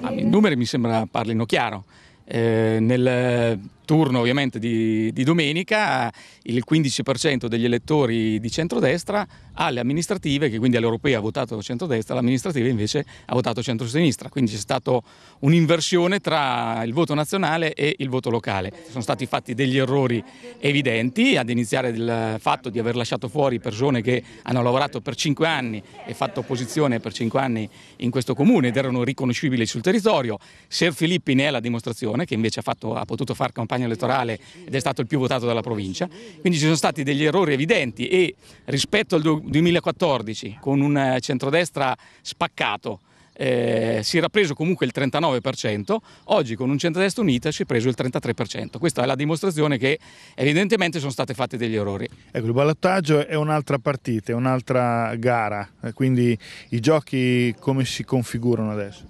Ah, i numeri mi sembra parlino chiaro. Eh, nel turno ovviamente di, di domenica, il 15% degli elettori di centrodestra alle amministrative, che quindi all'europea ha votato centrodestra, l'amministrativa invece ha votato centrosinistra, quindi c'è stata un'inversione tra il voto nazionale e il voto locale. Sono stati fatti degli errori evidenti, ad iniziare dal fatto di aver lasciato fuori persone che hanno lavorato per 5 anni e fatto opposizione per 5 anni in questo comune ed erano riconoscibili sul territorio. Ser Filippi ne è la dimostrazione, che invece ha, fatto, ha potuto fare campagna campagna elettorale ed è stato il più votato dalla provincia. Quindi ci sono stati degli errori evidenti e rispetto al 2014 con un eh, centrodestra spaccato eh, si era preso comunque il 39%, oggi con un centrodestra unita si è preso il 33%. Questa è la dimostrazione che evidentemente sono state fatte degli errori. Ecco, il ballottaggio è un'altra partita, è un'altra gara, quindi i giochi come si configurano adesso?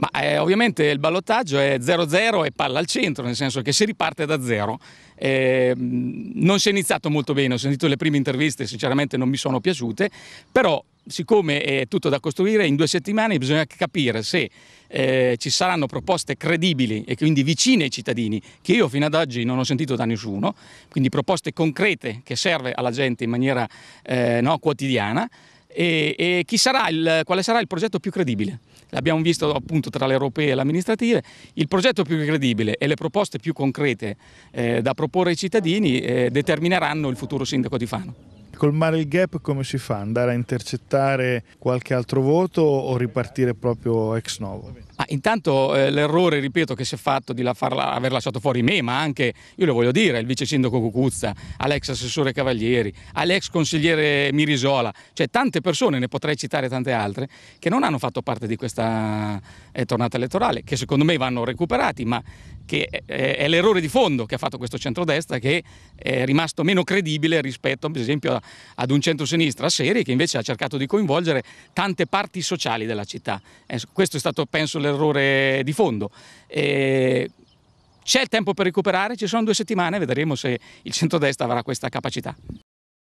Ma eh, ovviamente il ballottaggio è 0-0 e palla al centro, nel senso che si riparte da zero. Eh, non si è iniziato molto bene, ho sentito le prime interviste, sinceramente non mi sono piaciute, però siccome è tutto da costruire, in due settimane bisogna capire se eh, ci saranno proposte credibili e quindi vicine ai cittadini, che io fino ad oggi non ho sentito da nessuno, quindi proposte concrete che serve alla gente in maniera eh, no, quotidiana e, e sarà il, quale sarà il progetto più credibile. L'abbiamo visto appunto tra le europee e le amministrative, il progetto più credibile e le proposte più concrete eh, da proporre ai cittadini eh, determineranno il futuro sindaco di Fano. Colmare il gap come si fa? Andare a intercettare qualche altro voto o ripartire proprio ex novo? Ah, intanto eh, l'errore, ripeto, che si è fatto di la farla, aver lasciato fuori me, ma anche, io lo voglio dire, il vice sindaco Cucuzza, all'ex assessore Cavalieri, all'ex consigliere Mirisola, cioè tante persone, ne potrei citare tante altre, che non hanno fatto parte di questa eh, tornata elettorale, che secondo me vanno recuperati, ma che eh, è l'errore di fondo che ha fatto questo centrodestra, che è rimasto meno credibile rispetto, ad esempio, ad un centrosinistra serie che invece ha cercato di coinvolgere tante parti sociali della città. Eh, questo è stato, penso, l'errore l'errore di fondo. E c'è il tempo per recuperare, ci sono due settimane, vedremo se il centrodestra avrà questa capacità.